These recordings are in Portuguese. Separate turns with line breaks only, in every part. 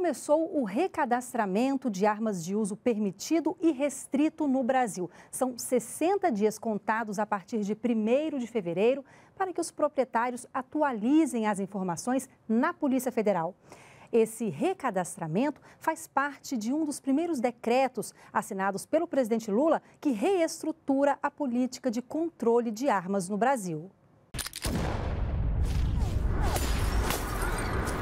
começou o recadastramento de armas de uso permitido e restrito no Brasil. São 60 dias contados a partir de 1 de fevereiro para que os proprietários atualizem as informações na Polícia Federal. Esse recadastramento faz parte de um dos primeiros decretos assinados pelo presidente Lula que reestrutura a política de controle de armas no Brasil.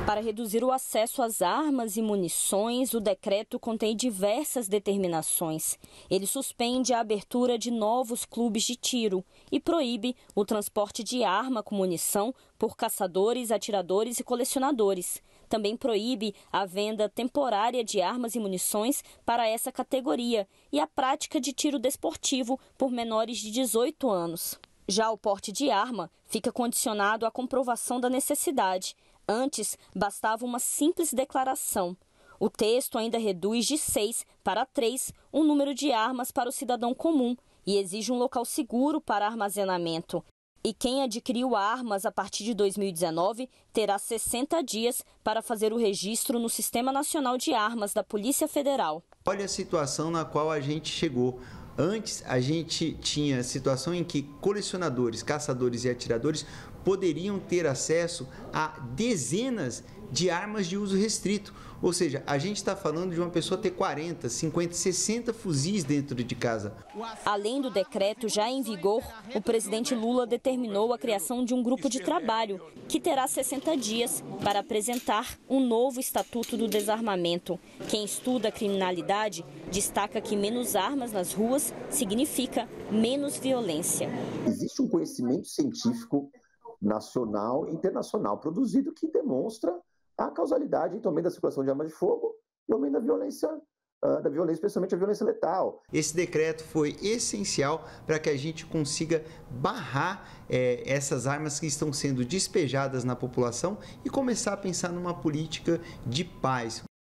Para reduzir o acesso às armas e munições, o decreto contém diversas determinações. Ele suspende a abertura de novos clubes de tiro e proíbe o transporte de arma com munição por caçadores, atiradores e colecionadores. Também proíbe a venda temporária de armas e munições para essa categoria e a prática de tiro desportivo por menores de 18 anos. Já o porte de arma fica condicionado à comprovação da necessidade. Antes, bastava uma simples declaração. O texto ainda reduz de seis para três o número de armas para o cidadão comum e exige um local seguro para armazenamento. E quem adquiriu armas a partir de 2019 terá 60 dias para fazer o registro no Sistema Nacional de Armas da Polícia Federal.
Olha a situação na qual a gente chegou. Antes a gente tinha situação em que colecionadores, caçadores e atiradores poderiam ter acesso a dezenas de de armas de uso restrito. Ou seja, a gente está falando de uma pessoa ter 40, 50, 60 fuzis dentro de casa.
Além do decreto já em vigor, o presidente Lula determinou a criação de um grupo de trabalho que terá 60 dias para apresentar um novo estatuto do desarmamento. Quem estuda a criminalidade destaca que menos armas nas ruas significa menos violência.
Existe um conhecimento científico nacional e internacional produzido que demonstra a causalidade então, também da circulação de armas de fogo e também da violência ah, da violência, especialmente a violência letal. Esse decreto foi essencial para que a gente consiga barrar é, essas armas que estão sendo despejadas na população e começar a pensar numa política de paz.